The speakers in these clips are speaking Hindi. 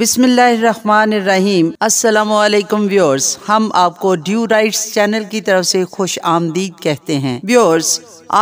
बिसमीम असलकम व्यूअर्स हम आपको ड्यू राइट्स चैनल की तरफ से खुश आमदीद कहते हैं व्यूअर्स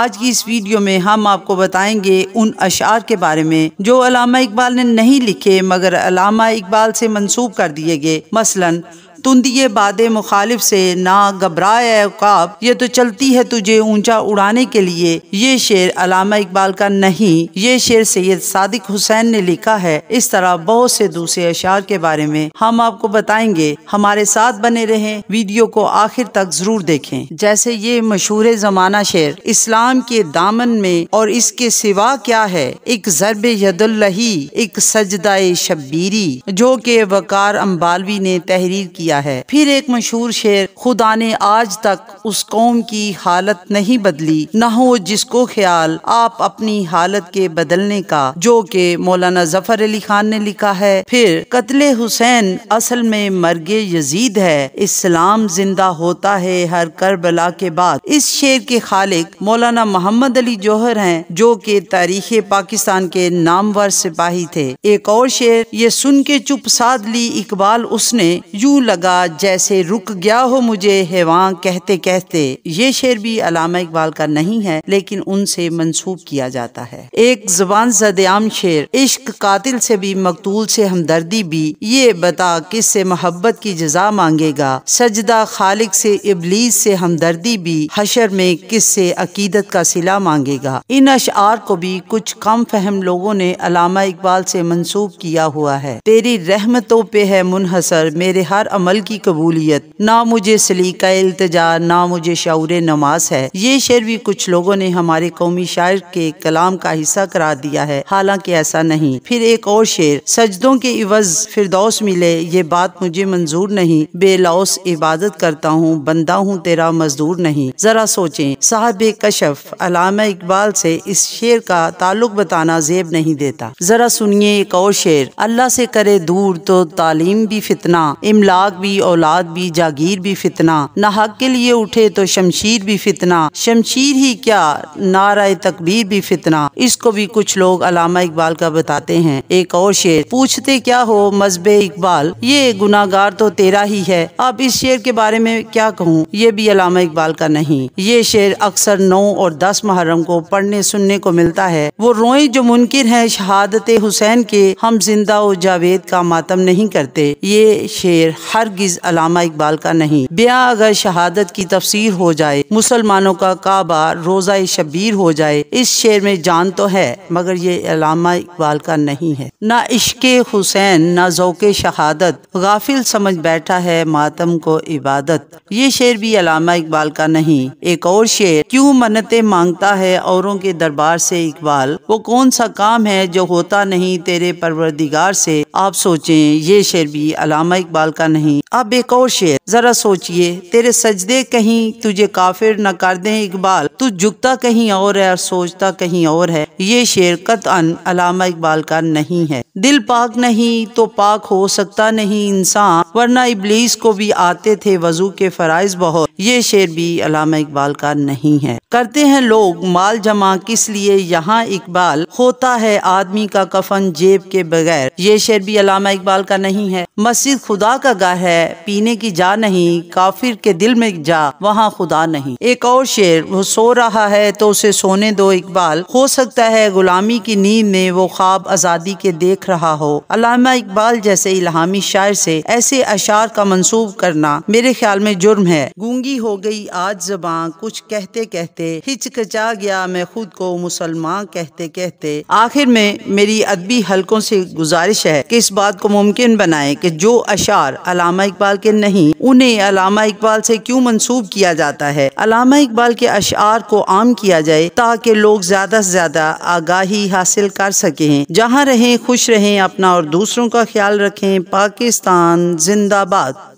आज की इस वीडियो में हम आपको बताएंगे उन अशार के बारे में जो अलामा इकबाल ने नहीं लिखे मगर अलामा इकबाल से मंसूब कर दिए गए मसलन तुंदिये बादे मुखालिफ से ना घबराए औकाब ये तो चलती है तुझे ऊंचा उड़ाने के लिए ये शेर अलामा इकबाल का नहीं ये शेर सैयद सादिक हुसैन ने लिखा है इस तरह बहुत से दूसरे अशार के बारे में हम आपको बताएंगे हमारे साथ बने रहें वीडियो को आखिर तक जरूर देखें जैसे ये मशहूर जमाना शेर इस्लाम के दामन में और इसके सिवा क्या है एक जरब यदुल्लही एक सजदा शब्बीरी जो के वकार अम्बालवी ने तहरीर किया दिया है फिर एक मशहूर शेर खुदा ने आज तक उस कौम की हालत नहीं बदली न हो जिसको ख्याल आप अपनी हालत के बदलने का जो के मौलाना जफर अली खान ने लिखा है फिर कत्ल हुसैन असल में मरगे यजीद है इस्लाम जिंदा होता है हर करबला के बाद इस शेर के खालिक मौलाना मोहम्मद अली जौहर है जो के तारीख पाकिस्तान के नामवर सिपाही थे एक और शेर ये सुन के चुप साध ली इकबाल उसने यू लग लगा जैसे रुक गया हो मुझे हैवां कहते कहते ये शेर भी अलामा इकबाल का नहीं है लेकिन उनसे मनसूब किया जाता है एक जबान जदयाम शेर इश्क कातिल से भी मकतूल से हमदर्दी भी ये बता किस से मोहब्बत की जजा मांगेगा सजदा खालिक से इबलीस से हमदर्दी भी हशर में किस से अकीदत का सिला मांगेगा इन अशार को भी कुछ कम फहम लोगों ने अलामा इकबाल से मनसूब किया हुआ है तेरी रहमतों पे है मुनहसर मेरे हर अमल अमल की कबूलियत ना मुझे सलीका अल्तजा ना मुझे शौर नमाज है ये शेर भी कुछ लोगों ने हमारे कौमी शायर के कलाम का हिस्सा करा दिया है हालांकि ऐसा नहीं फिर एक और शेर सजदों के इवज फिरदौस मिले ये बात मुझे मंजूर नहीं बेलौस इबादत करता हूँ बंदा हूँ तेरा मजदूर नहीं जरा सोचे साहब कशफ अलामा इकबाल से इस शेर का ताल्लुक बताना जेब नहीं देता जरा सुनिए एक और शेर अल्लाह से करे दूर तो तालीम भी फितना इमलाक भी औलाद भी जागीर भी फितना ना हक के लिए उठे तो शमशीर भी फितना शमशीर ही क्या नाराय तकबीर भी फितना इसको भी कुछ लोग अलामा इकबाल का बताते हैं एक और शेर पूछते क्या हो मजहब इकबाल ये गुनागार तो तेरा ही है अब इस शेर के बारे में क्या कहूँ ये भी अलामा इकबाल का नहीं ये शेर अक्सर नौ और दस मुहर्रम को पढ़ने सुनने को मिलता है वो रोए जो मुनकिन है शहादत हुसैन के हम जिंदा और जावेद का मातम नहीं करते ये शेर हर हरगिज अलामा इकबाल का नहीं ब्याह अगर शहादत की तफसीर हो जाए मुसलमानों का काबा रोज़ा शबीर हो जाए इस शेर में जान तो है मगर ये अलामा इकबाल का नहीं है न इश्क हुसैन ना जोक शहादत गाफिल समझ बैठा है मातम को इबादत ये शेर भी अलामा इकबाल का नहीं एक और शेर क्यूँ मन्नते मांगता है औरों के दरबार से इकबाल वो कौन सा काम है जो होता नहीं तेरे परवरदिगार से आप सोचें ये शेर भी अलामा इकबाल का नहीं नहीं अब एक और शेर जरा सोचिए तेरे सजदे कहीं तुझे काफिर न कर दे इकबाल तू झुकता कहीं और है और सोचता कहीं और है ये शेर कत अलामा इकबाल का नहीं है दिल पाक नहीं तो पाक हो सकता नहीं इंसान वरना इबलीस को भी आते थे वजू के फराइज बहुत ये शेर भी अलामा इकबाल का नहीं है करते हैं लोग माल जमा किस लिए यहाँ इकबाल होता है आदमी का कफन जेब के बगैर ये शेर भी अलामा इकबाल का नहीं है मस्जिद खुदा का गा है पीने की जा नहीं काफिर के दिल में जा वहाँ खुदा नहीं एक और शेर वो सो रहा है तो उसे सोने दो इकबाल हो सकता है गुलामी की नींद में वो ख्वाब आज़ादी के देख रहा हो अलामा इकबाल जैसे इलामी शायर से ऐसे अशार का मनसूब करना मेरे ख्याल में जुर्म है गूंगी हो गई आज जबा कुछ कहते कहते कहते हिचकचा गया मैं खुद को मुसलमान कहते कहते आखिर में मेरी अदबी हल्कों से गुजारिश है कि इस बात को मुमकिन बनाए कि जो अशार अलामा इकबाल के नहीं उन्हें अलामा इकबाल से क्यों मंसूब किया जाता है अलामा इकबाल के अशार को आम किया जाए ताकि लोग ज्यादा से ज्यादा आगाही हासिल कर सकें जहाँ रहें खुश रहें अपना और दूसरों का ख्याल रखें पाकिस्तान जिंदाबाद